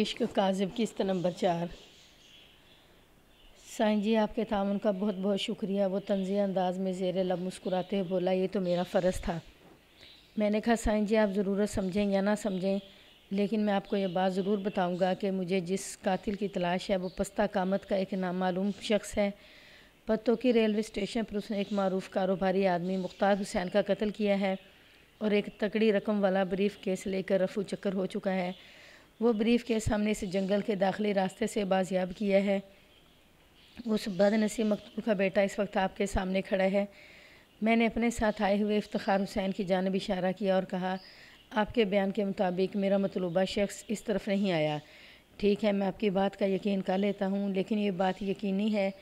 इश्क काजिब किस्त नंबर चार साइन जी आपके तामन का बहुत बहुत शुक्रिया वो तंजिया अंदाज में जेर लब मुस्कुराते हुए बोला ये तो मेरा फ़र्ज़ था मैंने कहा साइन जी आप ज़रूरत समझें या ना समझें लेकिन मैं आपको ये बात ज़रूर बताऊंगा कि मुझे जिस कातिल की तलाश है वो पस्ता कामत का एक नामालूम शख्स है पत्तों की रेलवे स्टेशन पर उसने एक मरूफ कारोबारी आदमी मुख्तार हुसैन का कत्ल किया है और एक तकड़ी रकम वाला ब्रीफ केस लेकर रफू चक्कर हो चुका है वो ब्रीफ केस हमने इस जंगल के दाखिले रास्ते से बाजियाब किया है उस बदनसी मकतूल का बेटा इस वक्त आपके सामने खड़ा है मैंने अपने साथ आए हुए इफ्तार हुसैन की जानब इशारा किया और कहा आपके बयान के मुताबिक मेरा मतलूबा शख्स इस तरफ नहीं आया ठीक है मैं आपकी बात का यकीन कर लेता हूँ लेकिन ये बात यकीनी है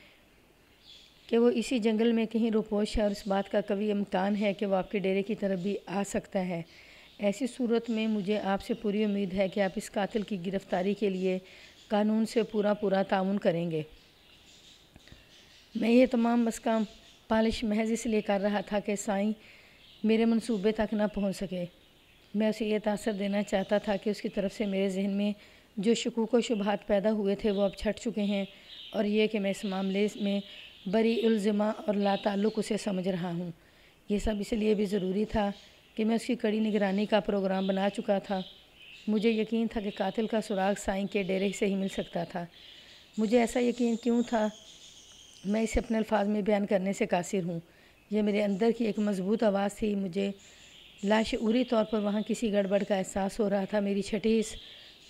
कि वो इसी जंगल में कहीं रुपोश है और इस बात का कभी इम्कान है कि वो आपके डेरे की तरफ भी आ सकता है ऐसी सूरत में मुझे आपसे पूरी उम्मीद है कि आप इस कातिल की गिरफ़्तारी के लिए कानून से पूरा पूरा ताउन करेंगे मैं ये तमाम काम पालिश महज इसलिए कर रहा था कि साईं मेरे मंसूबे तक ना पहुंच सके मैं उसे यह तासर देना चाहता था कि उसकी तरफ से मेरे जहन में जो शकूक व शुबहत पैदा हुए थे वो अब छट चुके हैं और ये कि मैं इस मामले में बरी उल्ज़मा और लातल्लुक़ उसे समझ रहा हूँ ये सब इसलिए भी ज़रूरी था कि मैं उसकी कड़ी निगरानी का प्रोग्राम बना चुका था मुझे यकीन था कि कातिल का सुराग साई के डेरे से ही मिल सकता था मुझे ऐसा यकीन क्यों था मैं इसे अपने अल्फाज में बयान करने से कासिर हूँ यह मेरे अंदर की एक मजबूत आवाज़ थी मुझे लाशूरी तौर पर वहाँ किसी गड़बड़ का एहसास हो रहा था मेरी छठीस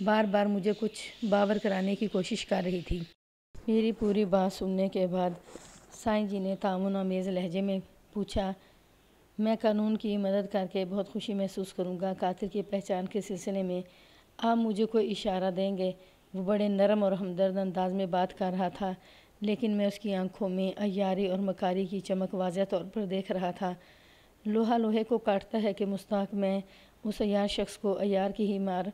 बार बार मुझे कुछ बावर कराने की कोशिश कर रही थी मेरी पूरी बात सुनने के बाद साईं जी ने तामन आमेज़ लहजे में पूछा मैं कानून की मदद करके बहुत खुशी महसूस करूँगा कातिल की पहचान के सिलसिले में आप मुझे कोई इशारा देंगे वो बड़े नरम और हमदर्द अंदाज में बात कर रहा था लेकिन मैं उसकी आंखों में अयारी और मकारी की चमक वाजह तौर पर देख रहा था लोहा लोहे को काटता है कि मुस्ताक में उस अयार शख्स को अयार की ही मार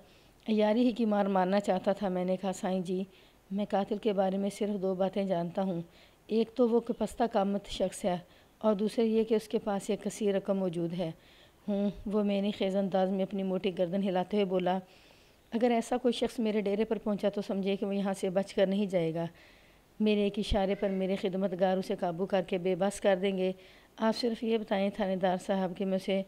अयारी ही की मार मारना चाहता था मैंने कहा साईं जी मैं कातिल के बारे में सिर्फ दो बातें जानता हूँ एक तो वो कपस्ता कामत शख्स है और दूसरे ये कि उसके पास एक कसी रकम मौजूद है हूँ वो मैंने खेज अंदाज में अपनी मोटी गर्दन हिलाते हुए बोला अगर ऐसा कोई शख्स मेरे डेरे पर पहुँचा तो समझे कि वो यहाँ से बच कर नहीं जाएगा मेरे एक इशारे पर मेरे खिदमतगार उसे काबू करके बेबस कर देंगे आप सिर्फ ये बताएं थानेदार साहब कि मैं उसे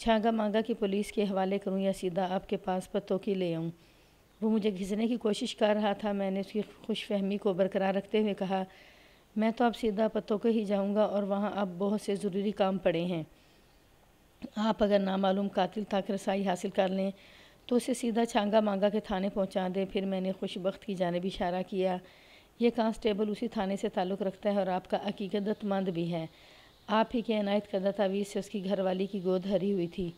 छागा मांगा कि पुलिस के हवाले करूं या सीधा आपके पास की ले आऊं वो मुझे घिसने की कोशिश कर रहा था मैंने उसकी खुश फहमी को बरकरार रखते हुए कहा मैं तो अब सीधा पतों को ही जाऊंगा और वहाँ अब बहुत से ज़रूरी काम पड़े हैं आप अगर नामालूम कातिल तक रसाई हासिल कर लें तो उसे सीधा छांगा मांगा के थाने पहुँचा दें फिर मैंने खुशबख्त की जानब इशारा किया यह कांस्टेबल उसी थाने से ताल्लुक़ रखता है और आपका अकीकदतमंद भी है आप ही के अनायत करदा तावीज़ से उसकी घरवाली की गोद हरी हुई थी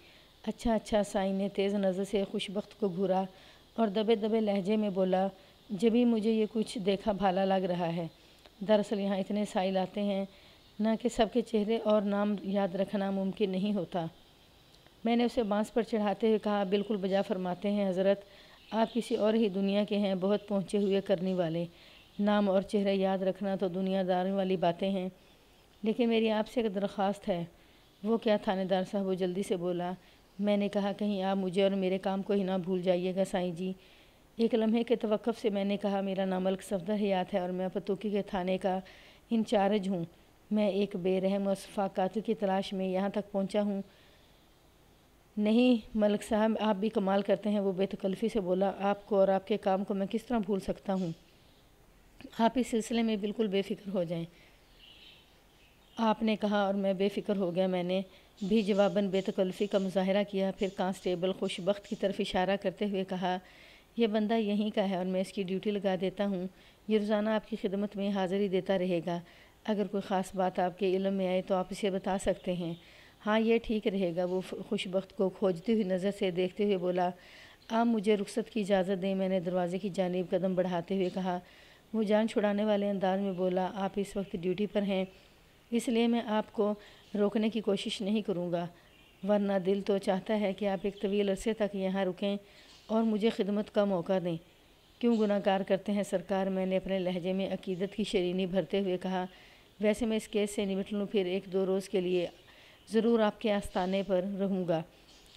अच्छा अच्छा साई ने तेज़ नज़र से खुशबख्त को घूरा और दबे दबे लहजे में बोला जब ही मुझे ये कुछ देखा भाला लग रहा है दरअसल यहाँ इतने साइल आते हैं न कि सबके चेहरे और नाम याद रखना मुमकिन नहीं होता मैंने उसे बांस पर चढ़ाते हुए कहा बिल्कुल बजा फरमाते हैं हज़रत आप किसी और ही दुनिया के हैं बहुत पहुँचे हुए करने वाले नाम और चेहरा याद रखना तो दुनियादार वाली बातें हैं लेकिन मेरी आपसे एक दरख्वास्त है वो क्या थानेदार साहब वो जल्दी से बोला मैंने कहा कहीं आप मुझे और मेरे काम को ही ना भूल जाइएगा साईं जी एक लम्हे के तवक़ से मैंने कहा मेरा नाम अल्क सफदर हयात है और मैं पतूकी के थाने का इंचार्ज हूँ मैं एक बेरहम और सफा कातिल की तलाश में यहाँ तक पहुँचा हूँ नहीं मलक साहब आप भी कमाल करते हैं वो बेतकल्फ़ी से बोला आपको और आपके काम को मैं किस तरह भूल सकता हूँ आप इस सिलसिले में बिल्कुल बेफिक्र हो जाएं आपने कहा और मैं बेफिक्र हो गया मैंने भी जवाबन बेतकल्फ़ी का मुजाहरा किया फिर कांस्टेबल खुशबख्त की तरफ इशारा करते हुए कहा यह बंदा यहीं का है और मैं इसकी ड्यूटी लगा देता हूँ ये रोज़ाना आपकी खिदमत में हाज़री देता रहेगा अगर कोई ख़ास बात आपके इलम में आए तो आप इसे बता सकते हैं हाँ ये ठीक रहेगा वो खुशबक को खोजती हुई नज़र से देखते हुए बोला आप मुझे रुख्सत की इजाज़त दें मैंने दरवाज़े की जानब कदम बढ़ाते हुए कहा वो जान छुड़ाने वाले अंदाज में बोला आप इस वक्त ड्यूटी पर हैं इसलिए मैं आपको रोकने की कोशिश नहीं करूँगा वरना दिल तो चाहता है कि आप एक तवील अरसे तक यहाँ रुकें और मुझे खिदमत का मौका दें क्यों गुनाकार करते हैं सरकार मैंने अपने लहजे में अकीदत की शरीनी भरते हुए कहा वैसे मैं इस केस से निपट लूँ फिर एक दो रोज़ के लिए ज़रूर आपके आस्थाने पर रहूँगा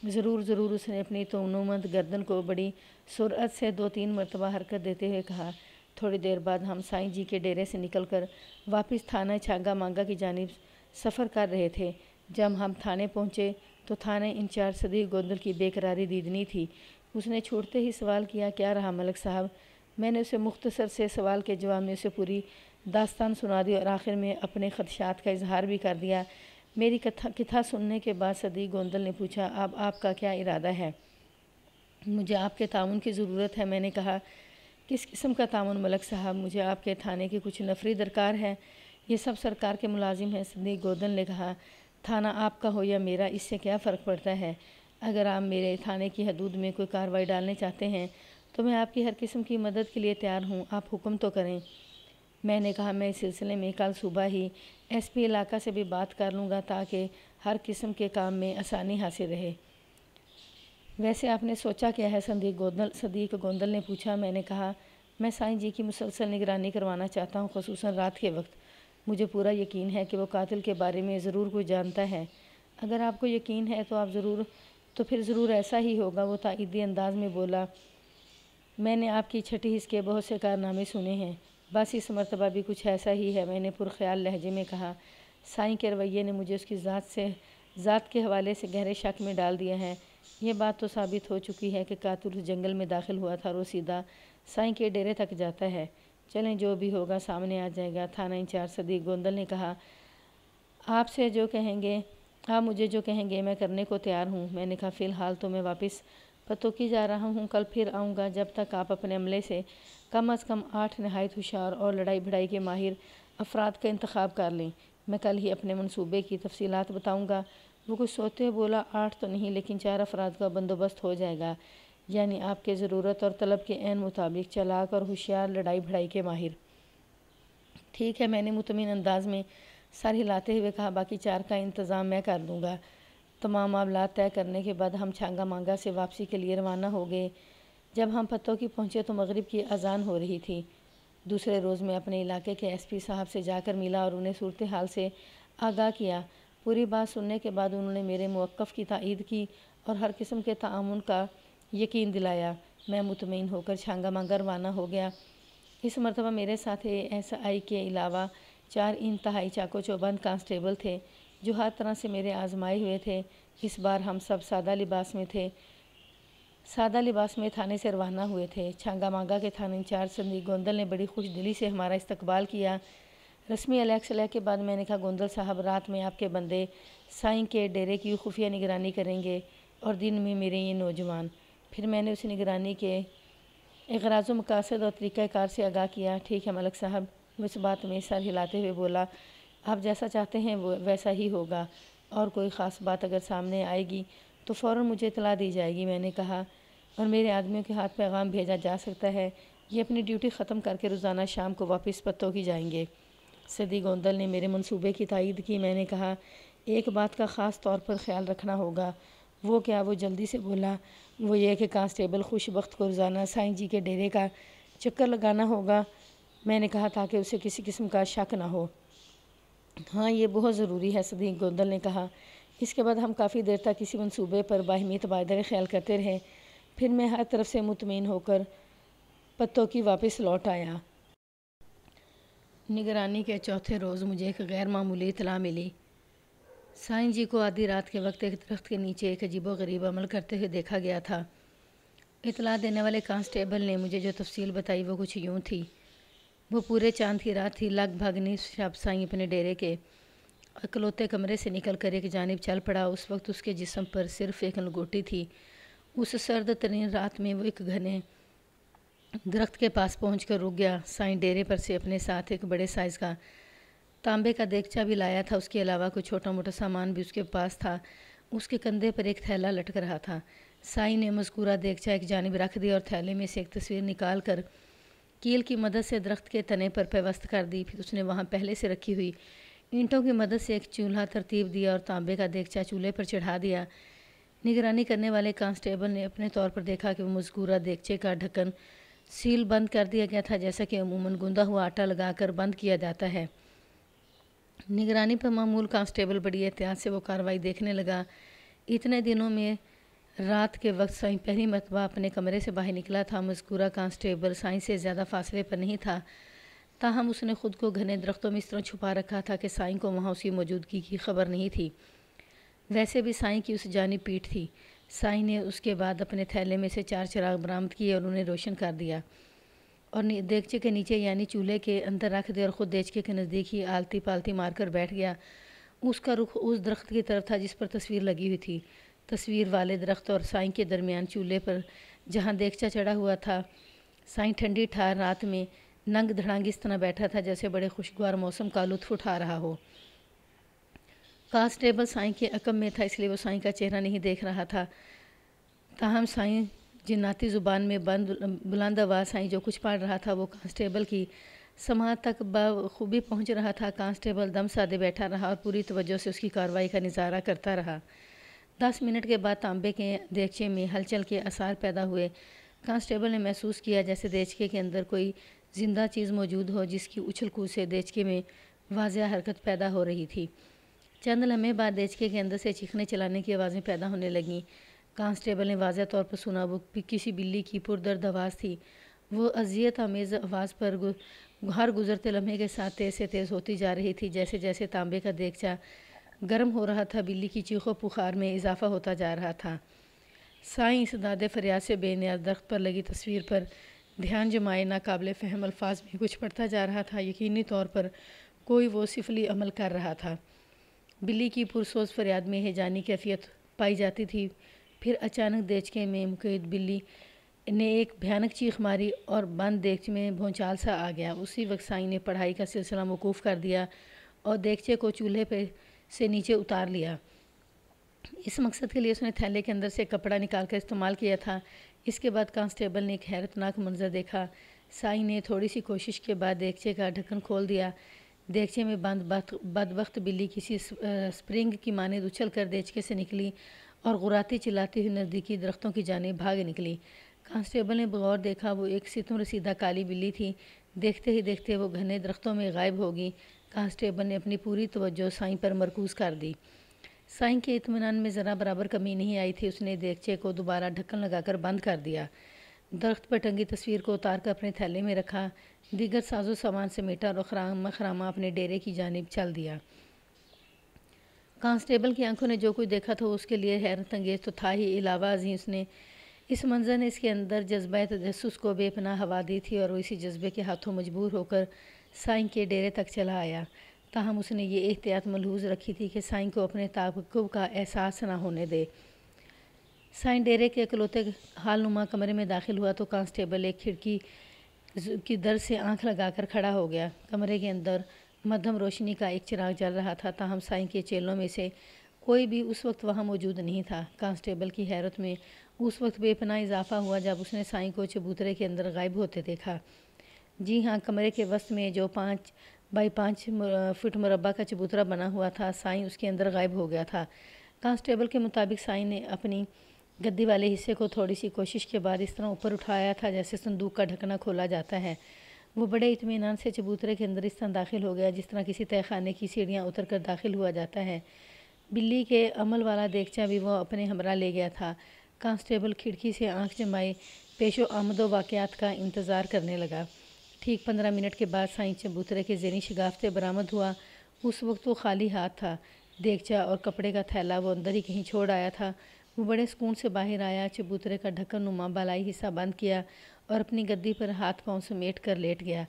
ज़रूर ज़रूर उसने अपनी तोनुमंद गर्दन को बड़ी सुरत से दो तीन मरतबा हरकत देते हुए कहा थोड़ी देर बाद हम साईं जी के डेरे से निकलकर वापस थाना छागा मांगा की जानब सफ़र कर रहे थे जब हम थाने पहुँचे तो थाने इंचार्ज सदी गोंदल की बेकरारी दीदनी थी उसने छोड़ते ही सवाल किया क्या रहा मलिक साहब मैंने उसे मुख्तसर से सवाल के जवाब में उसे पूरी दास्तान सुना दी और आखिर में अपने खदशात का इजहार भी कर दिया मेरी कथा कथा सुनने के बाद सदी गोंदल ने पूछा अब आपका क्या इरादा है मुझे आपके ताउन की ज़रूरत है मैंने कहा किस किस्म का तान मलक साहब मुझे आपके थाने की कुछ नफरी दरकार है ये सब सरकार के मुलाजिम हैं सदी गोंदल ने कहा थाना आपका हो या मेरा इससे क्या फ़र्क पड़ता है अगर आप मेरे थाने की हदूद में कोई कार्रवाई डालने चाहते हैं तो मैं आपकी हर किस्म की मदद के लिए तैयार हूँ आप हुक्म तो करें मैंने कहा मैं इस सिलसिले में कल सुबह ही एसपी इलाका से भी बात कर लूँगा ताकि हर किस्म के काम में आसानी हासिल रहे वैसे आपने सोचा क्या है संदीक गोंदल सदीक गोंदल ने पूछा मैंने कहा मैं साईं जी की मुसलसल निगरानी करवाना चाहता हूँ खसूस रात के वक्त मुझे पूरा यकीन है कि वो कातिल के बारे में ज़रूर कुछ जानता है अगर आपको यकीन है तो आप ज़रूर तो फिर ज़रूर ऐसा ही होगा वो ताइदी अंदाज में बोला मैंने आपकी छठी हिस्स के बहुत से कारनामे सुने हैं बस इस मरतबा भी कुछ ऐसा ही है मैंने पुरख्याल लहजे में कहा साईं के रवैये ने मुझे उसकी ज़ात से ज़ात के हवाले से गहरे शक में डाल दिया है यह बात तो साबित हो चुकी है कि कातुल जंगल में दाखिल हुआ था और सीधा साईं के डेरे तक जाता है चलें जो भी होगा सामने आ जाएगा थाना इंचार्ज सदी गोंदल ने कहा आपसे जो कहेंगे आप हाँ, मुझे जो कहेंगे मैं करने को तैयार हूँ मैंने कहा फ़िलहाल तो मैं वापस पतों की जा रहा हूँ कल फिर आऊँगा जब तक आप अपने अमले से कम अज़ कम आठ नहायत होशार और लड़ाई भड़ाई के माहिर अफराद का इंतखब कर लें मैं कल ही अपने मनसूबे की तफसीत बताऊँगा वो कुछ सोते बोला आठ तो नहीं लेकिन चार अफराद का बंदोबस्त हो जाएगा यानी आपके ज़रूरत और तलब के एन मुताबिक चलाक और होशियार लड़ाई भड़ाई के माहिर ठीक है मैंने मुतमिन अंदाज में सर हिलाते हुए कहा बाकी चार का इंतज़ाम मैं कर दूँगा तमाम मामला तय करने के बाद हम छांगा मांगा से वापसी के लिए रवाना हो गए जब हम पत्तों की पहुँचे तो मगरिब की अजान हो रही थी दूसरे रोज़ मैं अपने इलाके के एसपी साहब से जाकर मिला और उन्हें सूरत हाल से आगाह किया पूरी बात सुनने के बाद उन्होंने मेरे मौक़ की तइद की और हर किस्म के ताउन का यकीन दिलाया मैं मुतमिन होकर छांगा मांगा रवाना हो गया इस मरतबा मेरे साथ एस आई के अलावा चार इंतहाई चाको चौबंद कांस्टेबल थे जो हर तरह से मेरे आजमाए हुए थे इस बार हम सब सादा लिबास में थे सादा लिबास में थाने से रवाना हुए थे छांगा मांगा के थाना इंचार्ज संदीप गोंदल ने बड़ी खुश दिली से हमारा इस्तकबाल किया रस्मी अलैक्सलह के बाद मैंने कहा गोंदल साहब रात में आपके बंदे साई के डेरे की खुफिया निगरानी करेंगे और दिन में मेरे ये नौजवान फिर मैंने उस निगरानी के एगराज मकासद और तरीक़ाकार से आगाह किया ठीक है मलक साहब उस बात में सर हिलाते हुए बोला आप जैसा चाहते हैं वो वैसा ही होगा और कोई ख़ास बात अगर सामने आएगी तो फ़ौर मुझे इतला दी जाएगी मैंने कहा और मेरे आदमियों के हाथ पैगाम भेजा जा सकता है ये अपनी ड्यूटी ख़त्म करके रोज़ाना शाम को वापस पत्तों की जाएंगे सदी गोंदल ने मेरे मंसूबे की तइद की मैंने कहा एक बात का ख़ास तौर पर ख्याल रखना होगा वो क्या वो जल्दी से बोला वो ये कि कांस्टेबल खुशबक को रोज़ाना साईं जी के डेरे का चक्कर लगाना होगा मैंने कहा था कि उसे किसी किस्म का शक ना हो हाँ ये बहुत ज़रूरी है सदीक गोंदल ने कहा इसके बाद हम काफ़ी देर तक किसी मनसूबे पर बाहमी तबादला ख्याल करते रहे फिर मैं हर तरफ से मुतमिन होकर पत्तों की वापस लौट आया निगरानी के चौथे रोज़ मुझे एक गैर मामूली इतला मिली साईं जी को आधी रात के वक्त एक दरख्त के नीचे एक अजीब गरीब अमल करते हुए देखा गया था इतला देने वाले कांस्टेबल ने मुझे जो तफसील बताई वो कुछ यूँ थी वो पूरे चांद की रात ही लगभग निशाब साई अपने डेरे के अकलौते कमरे से निकल कर एक जानब चल पड़ा उस वक्त उसके जिसम पर सिर्फ एक लंगोटी थी उस सर्द तरीन रात में वो एक घने दरख्त के पास पहुँच कर रुक गया साई डेरे पर से अपने साथ एक बड़े साइज़ का तांबे का देगचा भी लाया था उसके अलावा कोई छोटा मोटा सामान भी उसके पास था उसके कंधे पर एक थैला लटक रहा था साई ने मजकूरा देगचा एक जानब रख दिया और थैले में से एक तस्वीर निकाल कर कील की मदद से दरख्त के तने पर पेवस्त कर दी फिर उसने वहाँ पहले से रखी हुई ईंटों की मदद से एक चूल्हा तरतीब दिया और तांबे का देखचा चूल्हे पर चढ़ा दिया निगरानी करने वाले कांस्टेबल ने अपने तौर पर देखा कि मजकूरा देखचे का ढक्कन सील बंद कर दिया गया था जैसा कि अमूमन गुंदा हुआ आटा लगाकर बंद किया जाता है निगरानी पर मामूल कांस्टेबल बड़ी एहतियात से वो कार्रवाई देखने लगा इतने दिनों में रात के वक्त साई पहली मरतबा अपने कमरे से बाहर निकला था मजकूरा कांस्टेबल साई से ज़्यादा फासले पर नहीं था ताहम उसने ख़ुद को घने दरख्तों में इस तरह छुपा रखा था कि साई को वहाँ उसकी मौजूदगी की खबर नहीं थी वैसे भी साई की उस जानी पीठ थी साई ने उसके बाद अपने थैले में से चार चिराग बरामद किए और उन्हें रोशन कर दिया और देगचे के नीचे यानी चूल्हे के अंदर रख दिया और ख़ुद देगचे के नज़दीक ही आलती पालती मारकर बैठ गया उसका रुख उस दरख्त की तरफ था जिस पर तस्वीर लगी हुई थी तस्वीर वाले दरख्त और साई के दरमियान चूल्हे पर जहाँ देखचा चढ़ा हुआ था साई ठंडी ठार रात में नंग धड़ांग इस तरह बैठा था जैसे बड़े खुशगवार मौसम का लुत्फ उठा रहा हो कांस्टेबल साई के अकम में था इसलिए वो साई का चेहरा नहीं देख रहा था ताहम साई जिन्नाती ज़ुबान में बंद बुलंद आवाज़ साई जो कुछ पढ़ रहा था वो कांस्टेबल की समा तक बखूबी पहुँच रहा था कांस्टेबल दम सादे बैठा रहा और पूरी तवज्जो से उसकी कार्रवाई का नज़ारा करता रहा दस मिनट के बाद तांबे के देगचे में हलचल के आसार पैदा हुए कांस्टेबल ने महसूस किया जैसे देचके के अंदर कोई जिंदा चीज़ मौजूद हो जिसकी उछल कूद से देचके में वाज हरकत पैदा हो रही थी चंद लम्हे बाद देचके के अंदर से चीखने चलाने की आवाज़ें पैदा होने लगीं कांस्टेबल ने वाजह तौर पर सुना वो किसी बिल्ली की पुरदर्द आवाज़ थी वो अजियत आमेज़ आवाज़ पर हर गुजरते लम्हे के साथ तेज़ से तेज़ होती जा रही थी जैसे जैसे तांबे का देखचा गर्म हो रहा था बिल्ली की चीखों पुखार में इजाफा होता जा रहा था साई इस दाद फरियाद से बेनियाज दरख्त पर लगी तस्वीर पर ध्यान जमाए नाकबिल फ़हम अल्फाज में कुछ पढ़ता जा रहा था यकीनी तौर पर कोई वो सिफली अमल कर रहा था बिल्ली की पुरसोज फरियाद में हैजानी कैफियत पाई जाती थी फिर अचानक देचके में मुकैद बिल्ली ने एक भयानक चीख मारी और बंद देख में भोंचाल सा आ गया उसी वक्त साई ने पढ़ाई का सिलसिला मौकूफ़ कर दिया और देखचे को चूल्हे पर से नीचे उतार लिया इस मकसद के लिए उसने थैले के अंदर से कपड़ा निकाल कर इस्तेमाल किया था इसके बाद कांस्टेबल ने एक हैरतनाक मंजर देखा साई ने थोड़ी सी कोशिश के बाद देखचे का ढक्कन खोल दिया देगचे में बंद बदबخت बिल्ली किसी स्प्रिंग की माने उछल कर देचके से निकली और गुराती चिल्लाती हुई नज़दीकी दरख्तों की जाने भाग निकली कांस्टेबल ने बौर देखा वो एक सितम रसीदा काली बिल्ली थी देखते ही देखते वो घने दरख्तों में गायब होगी कांस्टेबल ने अपनी पूरी तवज्जो साईं पर मरकूज कर दी साईं के इतमान में ज़रा बराबर कमी नहीं आई थी उसने देखचे को दोबारा ढक्कन लगाकर बंद कर दिया दरख्त पर टंगी तस्वीर को उतार कर अपने थैले में रखा दीगर साजो सामान समेटा और खराम खरामा अपने डेरे की जानब चल दिया कांस्टेबल की आंखों ने जो कुछ देखा था उसके लिए हैरत अंगेज तो था ही अलावा अजीज उसने इस मंजर ने इसके अंदर जज्बा तजस को बेपना हवा दी थी और वो इसी जज्बे के हाथों मजबूर होकर साइन के डेरे तक चला आया ताहम उसने ये एहतियात मलहूज रखी थी कि साइन को अपने ताकुब का एहसास ना होने दे साइन डेरे के अकलौते नुमा कमरे में दाखिल हुआ तो कांस्टेबल एक खिड़की की दर से आंख लगाकर खड़ा हो गया कमरे के अंदर मध्यम रोशनी का एक चिराग जल रहा था ताहम साइन के चेलों में से कोई भी उस वक्त वहाँ मौजूद नहीं था कांस्टेबल की हैरत में उस वक्त बेपना इजाफा हुआ जब उसने साई को चबूतरे के अंदर गायब होते देखा जी हाँ कमरे के वस्त में जो पाँच बाई पाँच फुट मुरबा का चबूतरा बना हुआ था साई उसके अंदर गायब हो गया था कांस्टेबल के मुताबिक साई ने अपनी गद्दी वाले हिस्से को थोड़ी सी कोशिश के बाद इस तरह ऊपर उठाया था जैसे संदूक का ढकना खोला जाता है वो बड़े इतमान से चबूतरे के अंदर इस तरह दाखिल हो गया जिस तरह किसी तहखाने की सीढ़ियाँ उतर कर दाखिल हुआ जाता है बिल्ली के अमल वाला देखचा भी वो अपने हमरा ले गया था कांस्टेबल खिड़की से आँख जमाए पेशो आमदो वाक़ात का इंतज़ार करने लगा ठीक पंद्रह मिनट के बाद साई चबूतरे के जेनी शिगाफ से बरामद हुआ उस वक्त वो खाली हाथ था देखचा और कपड़े का थैला वो अंदर ही कहीं छोड़ आया था वो बड़े सुकून से बाहर आया चबूतरे का ढक्कन नुमा बालाई हिस्सा बंद किया और अपनी गद्दी पर हाथ पाँव समेट कर लेट गया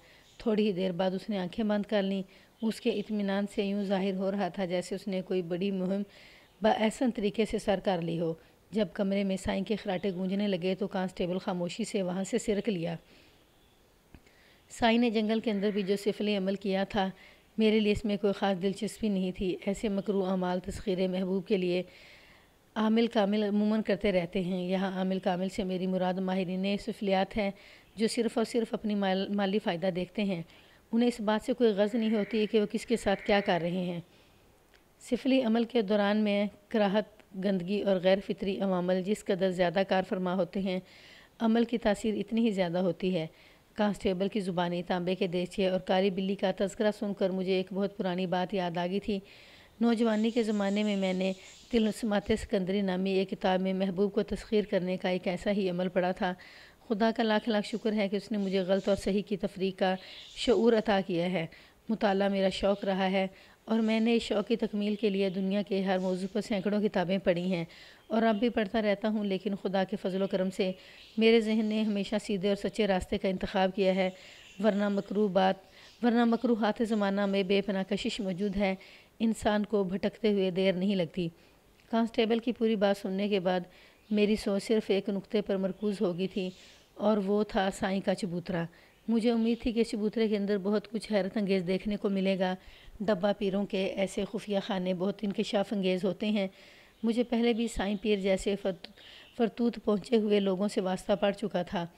थोड़ी ही देर बाद उसने आंखें बंद कर लीं उसके इतमान से यूं जाहिर हो रहा था जैसे उसने कोई बड़ी मुहिम बसन तरीके से सर कर ली हो जब कमरे में साई के खराटे गूंजने लगे तो कांस्टेबल खामोशी से वहाँ से सिरक लिया साई ने जंगल के अंदर भी जो सिफले अमल किया था मेरे लिए इसमें कोई ख़ास दिलचस्पी नहीं थी ऐसे मकरू अमाल तस्खीर महबूब के लिए आमिल कामिल अमूमन करते रहते हैं यहाँ आमिल कामिल से मेरी मुराद माहरीन सफलियात हैं जो सिर्फ़ और सिर्फ अपनी माल, माली फ़ायदा देखते हैं उन्हें इस बात से कोई गर्ज नहीं होती कि वह किसके साथ क्या कर रहे हैं सिफली अमल के दौरान में कराहत गंदगी और गैर फितरी अवामल जिस कदर ज़्यादा कार फरमा होते हैं अमल की तासीर इतनी ही ज़्यादा होती है कांस्टेबल की ज़ुबानी तांबे के देसी और कारी बिल्ली का तस्करा सुनकर मुझे एक बहुत पुरानी बात याद आ गई थी नौजवानी के ज़माने में मैंने तिलस्मात सिकंदरी नामी एक किताब में महबूब को तस्खीर करने का एक ऐसा ही अमल पड़ा था खुदा का लाख लाख शुक्र है कि उसने मुझे गलत और सही की तफरी का शूर अता किया है मुताल मेरा शौक़ रहा है और मैंने इस शौक़ की तकमील के लिए दुनिया के हर मौजू पर सैकड़ों किताबें पढ़ी हैं और अब भी पढ़ता रहता हूँ लेकिन खुदा के फजल करम से मेरे जहन ने हमेशा सीधे और सच्चे रास्ते का इंतखा किया है वरना मकरू बात वरना मकरू हाथ ज़माना में बेपना कशिश मौजूद है इंसान को भटकते हुए देर नहीं लगती कांस्टेबल की पूरी बात सुनने के बाद मेरी सोच सिर्फ एक नुक्ते पर मरकूज़ हो गई थी और वो था साई का चबूतरा मुझे उम्मीद थी कि चबूतरे के अंदर बहुत कुछ हैरत अंगेज़ देखने को मिलेगा डब्बा पीरों के ऐसे खुफिया खाने बहुत इनकशाफ अंगेज़ होते हैं मुझे पहले भी साईं पीर जैसे फरतूत पहुँचे हुए लोगों से वास्ता पड़ चुका था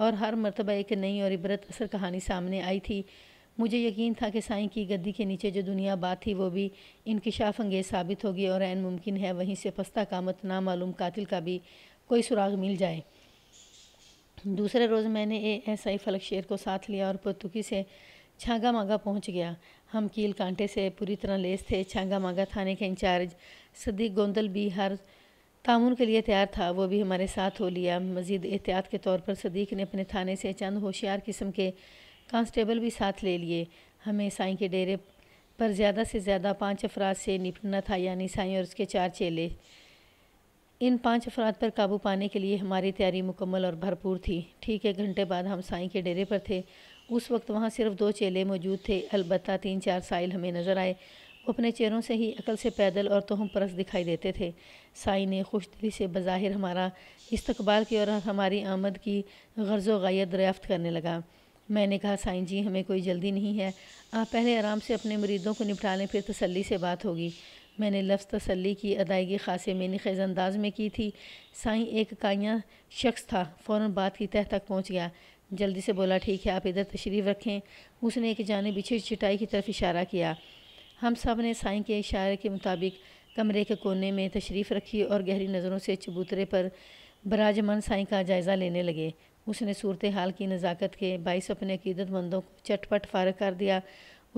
और हर मरतबा एक नई और इबरत असर कहानी सामने आई थी मुझे यकीन था कि साईं की गद्दी के नीचे जो दुनिया बात थी वो भी इनकशाफ अंगेज साबित होगी और एन मुमकिन है वहीं से पस्ता कामत नामालूम कातिल का भी कोई सुराग मिल जाए दूसरे रोज़ मैंने ए एस आई फलक शेर को साथ लिया और पुर्तुकी से छागा मागा पहुंच गया हम कील कांटे से पूरी तरह लेस थे छांगा मांगा थाने के इंचार्ज सदीक गोंदल भी हर तामुन के लिए तैयार था वो भी हमारे साथ हो लिया मज़ीद एहतियात के तौर पर सदीक ने अपने थाने से चंद होशियार किस्म के कांस्टेबल भी साथ ले लिए हमें साई के डेरे पर ज़्यादा से ज़्यादा पाँच अफराद से निपटना था यानी साई और उसके चार चेले इन पांच अफराद पर काबू पाने के लिए हमारी तैयारी मुकम्मल और भरपूर थी ठीक एक घंटे बाद हम साई के डेरे पर थे उस वक्त वहाँ सिर्फ दो चेले मौजूद थे अलबत्त तीन चार साइल हमें नज़र आए वो अपने चेहरों से ही अकल से पैदल और तोहम परस दिखाई देते थे साई ने खुश दिली से बज़ाहिर हमारा इस्तकबाल की और हमारी आमद की गर्ज़ गायत दरियाफ़्त करने लगा मैंने कहा साईं जी हमें कोई जल्दी नहीं है आप पहले आराम से अपने मरीज़ों को निपटा लें फिर तसल्ली से बात होगी मैंने लफ्ज़ तसली की अदायगी खासे मैंने खैज़ अंदाज में की थी साईं एक काया शख्स था फ़ौर बात की तह तक पहुँच गया जल्दी से बोला ठीक है आप इधर तशरीफ़ रखें उसने एक जाने पीछे चटाई की तरफ इशारा किया हम सब ने साई के इशारे के मुताबिक कमरे के कोने में तशरीफ़ रखी और गहरी नज़रों से चबूतरे पर बराजमन साई का जायज़ा लेने लगे उसने सूरत हाल की नज़ाकत के बाईस अपने अकीदतमंदों को चटपट फारग कर दिया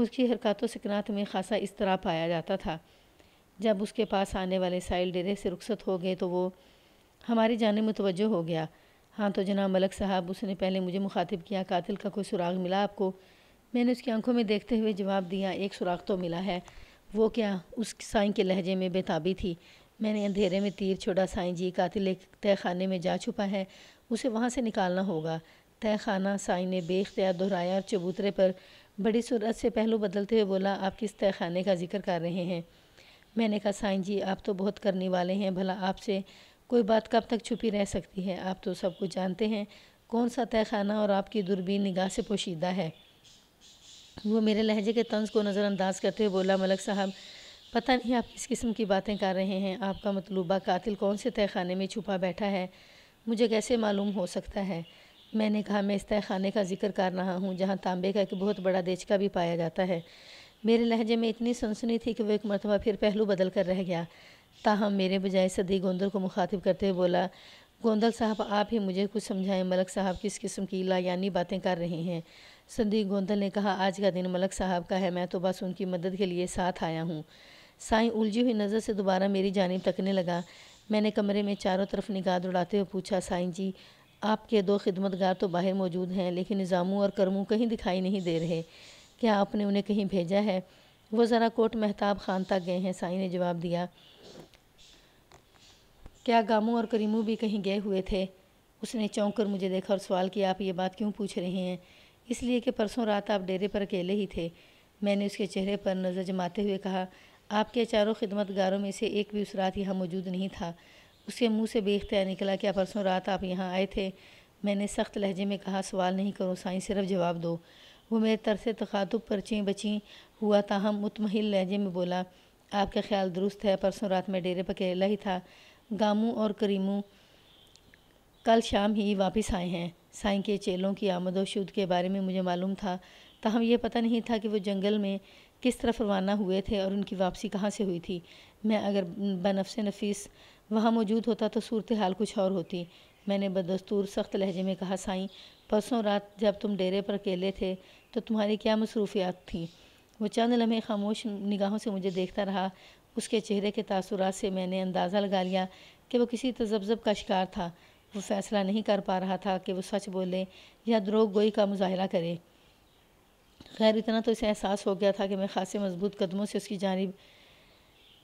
उसकी हरकत सकनात में खासा इस तरह पाया जाता था जब उसके पास आने वाले साइल डेरे से रुखसत हो गए तो वो हमारी जाने मुतवजह हो गया हाँ तो जना मलक साहब उसने पहले मुझे मुखातिब किया कातिल का कोई सुराग मिला आपको मैंने उसकी आंखों में देखते हुए जवाब दिया एक सुराग तो मिला है वो क्या उस साईं के लहजे में बेताबी थी मैंने अंधेरे में तीर छोड़ा साईं जी कातिल एक तय खाने में जा छुपा है उसे वहाँ से निकालना होगा तय खाना साई ने बेख्तियार दोहराया और चबूतरे पर बड़ी सूरत से पहलू बदलते हुए बोला आप किस तय खाने का जिक्र कर रहे हैं मैंने कहा साई जी आप तो बहुत करने वाले हैं भला आपसे कोई बात कब तक छुपी रह सकती है आप तो सब कुछ जानते हैं कौन सा तहखाना और आपकी दूरबीन निगाह से पोशीदा है वो मेरे लहजे के तंज को नज़रअंदाज करते हुए बोला मलक साहब पता नहीं आप किस किस्म की बातें कर रहे हैं आपका मतलूबा कातिल कौन से तहखाने में छुपा बैठा है मुझे कैसे मालूम हो सकता है मैंने कहा मैं इस तहखाने का जिक्र कर रहा हूँ जहाँ तांबे का एक बहुत बड़ा देचका भी पाया जाता है मेरे लहजे में इतनी सनसनी थी कि वह एक मरतबा फिर पहलू बदल कर रह गया ताहम मेरे बजाय सदी गोंदल को मुखातिब करते हुए बोला गोंदल साहब आप ही मुझे कुछ समझाएं मलक साहब किस किस्म की लायानी बातें कर रहे हैं सदी गोंदल ने कहा आज का दिन मलक साहब का है मैं तो बस उनकी मदद के लिए साथ आया हूँ साईं उलझी हुई नज़र से दोबारा मेरी जानब तकने लगा मैंने कमरे में चारों तरफ निगाह उड़ाते हुए पूछा साईं जी आपके दो खिदमतगार तो बाहर मौजूद हैं लेकिन निज़ामों और करमू कहीं दिखाई नहीं दे रहे क्या आपने उन्हें कहीं भेजा है वो ज़रा कोट महताब खान तक गए हैं साईं ने जवाब दिया क्या गामू और करीमू भी कहीं गए हुए थे उसने चौंक कर मुझे देखा और सवाल किया आप ये बात क्यों पूछ रहे हैं इसलिए कि परसों रात आप डेरे पर अकेले ही थे मैंने उसके चेहरे पर नज़र जमाते हुए कहा आपके चारों खिदमतगारों में से एक भी उस रात यहाँ मौजूद नहीं था उसके मुंह से बेख्तियार निकला क्या परसों रात आप यहाँ आए थे मैंने सख्त लहजे में कहा सवाल नहीं करो साईं सिर्फ जवाब दो वो मेरे तरसे तखातुब पर ची बची हुआ ताहम मुतमहिल लहजे में बोला आपका ख्याल दुरुस्त है परसों रात मैं डेरे पर अकेला ही था गामू और करीमू कल शाम ही वापस आए हैं साईं के चेलों की आमदोशुद के बारे में मुझे मालूम था तहम यह पता नहीं था कि वो जंगल में किस तरफ रवाना हुए थे और उनकी वापसी कहाँ से हुई थी मैं अगर बनफ्स नफीस वहाँ मौजूद होता तो सूरत हाल कुछ और होती मैंने बदस्तूर सख्त लहजे में कहा साई परसों रात जब तुम डेरे पर अकेले थे तो तुम्हारी क्या मसरूफियात थी वो चंद लम्हे खामोश निगाहों से मुझे देखता रहा उसके चेहरे के तासुरात से मैंने अंदाज़ा लगा लिया कि वो किसी तजब्जब तो का शिकार था वो फैसला नहीं कर पा रहा था कि वो सच बोले या द्रोग गोई का मुजाहरा करे खैर इतना तो इसे एहसास हो गया था कि मैं खासे मजबूत कदमों से उसकी जानब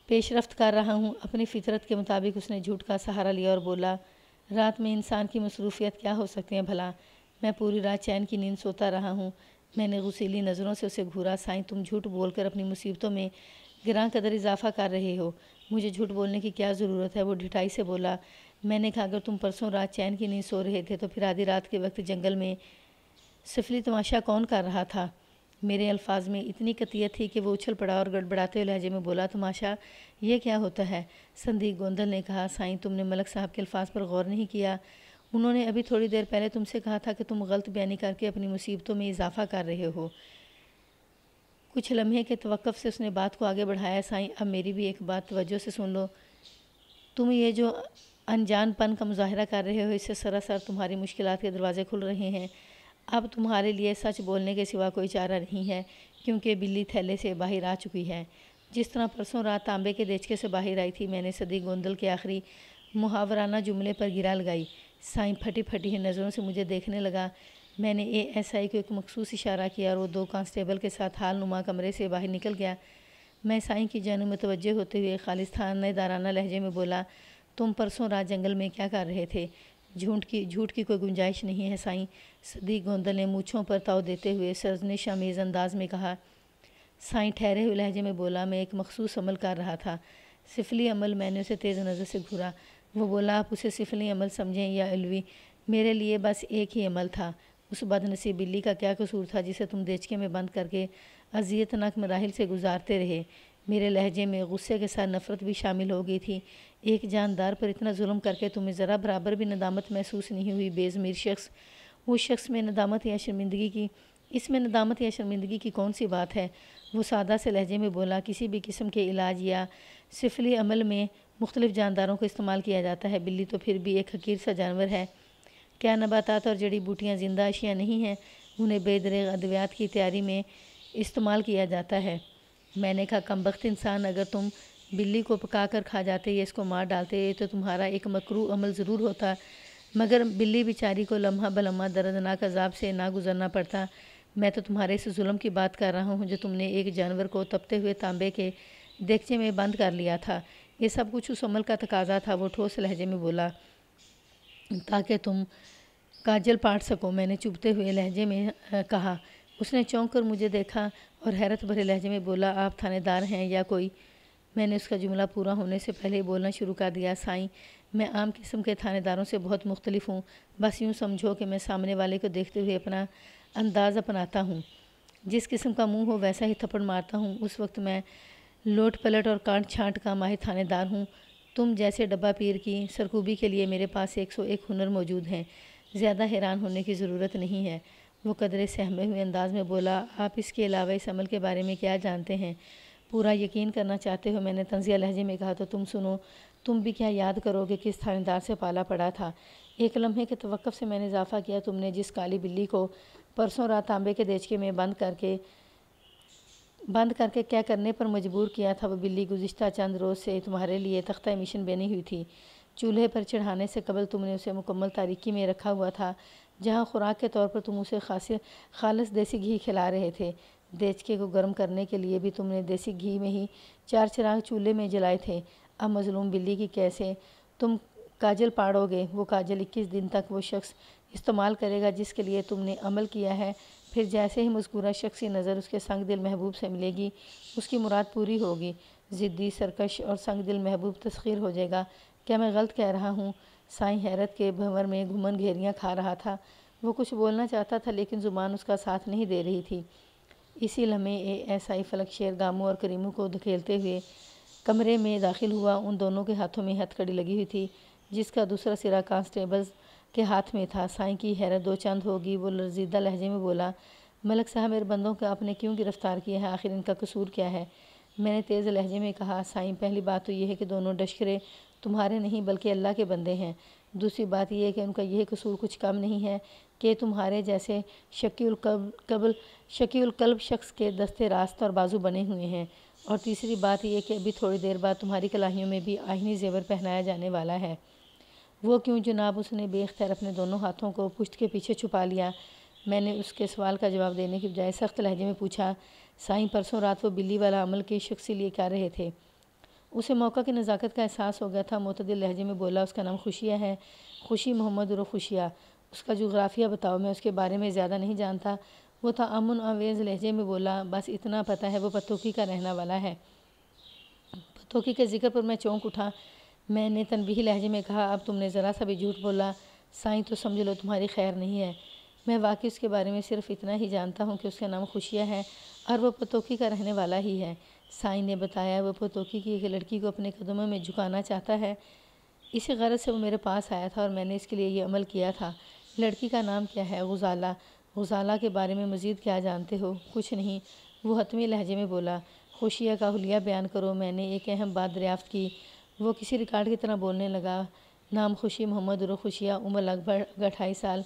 पेशरफ कर रहा हूँ अपनी फितरत के मुताबिक उसने झूठ का सहारा लिया और बोला रात में इंसान की मसरूफियत क्या हो सकती है भला मैं पूरी रात चैन की नींद सोता रहा हूँ मैंने गुसीली नज़रों से उसे घूरा साई तुम झूठ बोलकर अपनी मुसीबतों में ग्रां कदर इजाफा कर रहे हो मुझे झूठ बोलने की क्या ज़रूरत है वो ढिठाई से बोला मैंने कहा अगर तुम परसों रात चैन की नींद सो रहे थे तो फिर आधी रात के वक्त जंगल में सफली तमाशा कौन कर रहा था मेरे अल्फाज में इतनी कतियत थी कि वो उछल पड़ा और गड़बड़ाते हुए लहजे में बोला तमाशा ये क्या होता है संदीप गोंदल ने कहा साईं तुमने मलक साहब के अल्फाज पर गौर नहीं किया उन्होंने अभी थोड़ी देर पहले तुमसे कहा था कि तुम गलत बयानी करके अपनी मुसीबतों में इजाफा कर रहे हो कुछ लम्हे के तवक़ से उसने बात को आगे बढ़ाया साईं अब मेरी भी एक बात तोज्जो से सुन लो तुम ये जो अनजानपन का मुजाहरा कर रहे हो इससे सरासर तुम्हारी मुश्किल के दरवाज़े खुल रहे हैं अब तुम्हारे लिए सच बोलने के सिवा कोई चारा नहीं है क्योंकि बिल्ली थैले से बाहर आ चुकी है जिस तरह परसों रात तांबे के देचके से बाहर आई थी मैंने सदी गोंदल के आखिरी मुहावराना जुमले पर गिरा लगाई साईं फटी फटी है नज़रों से मुझे देखने लगा मैंने ए एस आई को एक मखसूस इशारा किया और वो दो कांस्टेबल के साथ हाल नुमा कमरे से बाहर निकल गया मैं साई की में तोज्जह होते हुए खालिस्तान ने दाराना लहजे में बोला तुम परसों रात जंगल में क्या कर रहे थे झूठ की झूठ की कोई गुंजाइश नहीं है साई सदी गोंदल ने मूछों पर ताव देते हुए सरजन शमीज़ अंदाज में कहा साई ठहरे हुए लहजे में बोला मैं एक मखसूस अमल कर रहा था सिफली अमल मैंने उसे तेज़ नज़र से घूरा वो बोला आप उसे सिफली अमल समझें या अलवी मेरे लिए बस एक ही अमल था उस बदनसीब बिल्ली का क्या कसूर था जिसे तुम देचके में बंद करके अजियतनाक मराहल से गुजारते रहे मेरे लहजे में गुस्से के साथ नफ़रत भी शामिल हो गई थी एक जानदार पर इतना जुल्म करके तुम्हें ज़रा बराबर भी नदामत महसूस नहीं हुई बेज़मीर शख्स उस शख्स में नदामत या शर्मिंदगी की इसमें नदामत या शर्मिंदगी की कौन सी बात है वो सादा से लहजे में बोला किसी भी किस्म के इलाज या सिफली अमल में मुख्तलिफ़ जानदारों को इस्तेमाल किया जाता है बिल्ली तो फिर भी एक हकीर सा जानवर है क्या नबातात और जड़ी बूटियाँ ज़िंदा अशिया नहीं हैं उन्हें बेदरे अद्वियात की तैयारी में इस्तेमाल किया जाता है मैंने कहा कम वक्त इंसान अगर तुम बिल्ली को पका कर खा जाते या इसको मार डालते तो तुम्हारा एक मकरू अमल ज़रूर होता मगर बिल्ली बेचारी को लम्हा बलम्हा दर्दनाक अजाब से ना गुजरना पड़ता मैं तो तुम्हारे इस जुल्म की बात कर रहा हूँ जो तुमने एक जानवर को तपते हुए तांबे के देखचे में बंद कर लिया था ये सब कुछ उस अमल का तकाजा था वो ठोस लहजे में बोला ताकि तुम काजल पाट सको मैंने चुभते हुए लहजे में कहा उसने चौंक कर मुझे देखा और हैरत भरे लहजे में बोला आप थानेदार हैं या कोई मैंने उसका जुमला पूरा होने से पहले ही बोलना शुरू कर दिया साईं मैं आम किस्म के थानेदारों से बहुत मुख्तलिफ हूँ बस यूँ समझो कि मैं सामने वाले को देखते हुए अपना अंदाज़ अपनाता हूँ जिस किस्म का मुंह हो वैसा ही थप्पड़ मारता हूँ उस वक्त मैं लोट पलट और काट छांट का माहिर थानेदार हूँ तुम जैसे डब्बा पीर की सरखूबी के लिए मेरे पास एक सौ एक हुनर मौजूद हैं ज़्यादा हैरान होने की ज़रूरत नहीं है वो कदरे सहमे हुए अंदाज में बोला आप इसके अलावा इस अमल के बारे में क्या जानते हैं पूरा यकीन करना चाहते हो मैंने तंजिया लहजे में कहा तो तुम सुनो तुम भी क्या याद करो किस थानेदार से पाला पड़ा था एक लम्हे के तवक़ से मैंने इजाफ़ा किया तुमने जिस काली बिल्ली को परसों रात तांबे के देचके में बंद करके बंद करके क्या करने पर मजबूर किया था वह बिल्ली गुज्त चंद रोज़ से तुम्हारे लिए तख्ता मिशन बनी हुई थी चूल्हे पर चढ़ाने से कबल तुमने उसे मुकम्मल तारीकी में रखा हुआ था जहाँ खुराक के तौर पर तुम उसे खास खालस देसी घी खिला रहे थे देचके को गर्म करने के लिए भी तुमने देसी घी में ही चार चिराग चूल्हे में जलाए थे अब मजलूम बिल्ली की कैसे तुम काजल पाड़ोगे वो काजल इक्कीस दिन तक वो शख्स इस्तेमाल करेगा जिसके लिए तुमने अमल किया है फिर जैसे ही मुस्कुरा शख्स की नज़र उसके संग दिल महबूब से मिलेगी उसकी मुराद पूरी होगी ज़िद्दी सरकश और संग दिल महबूब तस्खीर हो जाएगा क्या मैं गलत कह रहा हूँ साईं हैरत के भंवर में घुमन घेरियाँ खा रहा था वो कुछ बोलना चाहता था लेकिन ज़ुबान उसका साथ नहीं दे रही थी इसी लम्हे ए एस आई फलक शेर गामू और करीमू को धकेलते हुए कमरे में दाखिल हुआ उन दोनों के हाथों में हथकड़ी लगी हुई थी जिसका दूसरा सिरा कांस्टेबल्स के हाथ में था साईं की हैरत दो चंद होगी वो लर्जीदा लहजे में बोला मलक साहब मेरे बंदों को आपने क्यों गिरफ़्तार किया है आखिर इनका कसूर क्या है मैंने तेज़ लहजे में कहा साईं पहली बात तो यह है कि दोनों डशकरे तुम्हारे नहीं बल्कि अल्लाह के बंदे हैं दूसरी बात यह है कि उनका यह कसूर कुछ कम नहीं है कि तुम्हारे जैसे शकीलकबल कल्ब शख्स के दस्ते रास्त और बाजू बने हुए हैं और तीसरी बात यह कि अभी थोड़ी देर बाद तुम्हारी कलाहियों में भी आहनी जेवर पहनाया जाने वाला है वो क्यों जनाब उसने बेख्तियार अपने दोनों हाथों को पुश्त के पीछे छुपा लिया मैंने उसके सवाल का जवाब देने के बजाय सख्त लहजे में पूछा साईं परसों रात वो बिल्ली वाला अमल के शख्सी लिए कर रहे थे उसे मौका की नज़ाकत का एहसास हो गया था मतदिल लहजे में बोला उसका नाम खुशिया है खुशी मोहम्मद और खुशिया उसका जोग्राफिया बताओ मैं उसके बारे में ज़्यादा नहीं जानता वो था अमन आवेज़ लहजे में बोला बस इतना पता है वो पतोकी का रहने वाला है पतोकी के जिक्र पर मैं चौंक उठा मैंने तनबीही लहजे में कहा अब तुमने ज़रा सा भी झूठ बोला साईं तो समझ लो तुम्हारी खैर नहीं है मैं वाकई उसके बारे में सिर्फ इतना ही जानता हूँ कि उसका नाम खुशिया है और वह पतोकी का रहने वाला ही है साई ने बताया वह पतोकी की एक लड़की को अपने कदमों में झुकाना चाहता है इसी गरज से वो मेरे पास आया था और मैंने इसके लिए ये अमल किया था लड़की का नाम क्या है गुजाला गुजाला के बारे में मज़ीद क्या जानते हो कुछ नहीं वो हतमी लहजे में बोला खुशिया का हलिया बयान करो मैंने एक अहम बात दरियाफ्त की वो किसी रिकॉर्ड की तरह बोलने लगा नाम खुशी मोहम्मद उर्फ़ खुशिया उम्र लगभग अट्ठाईस साल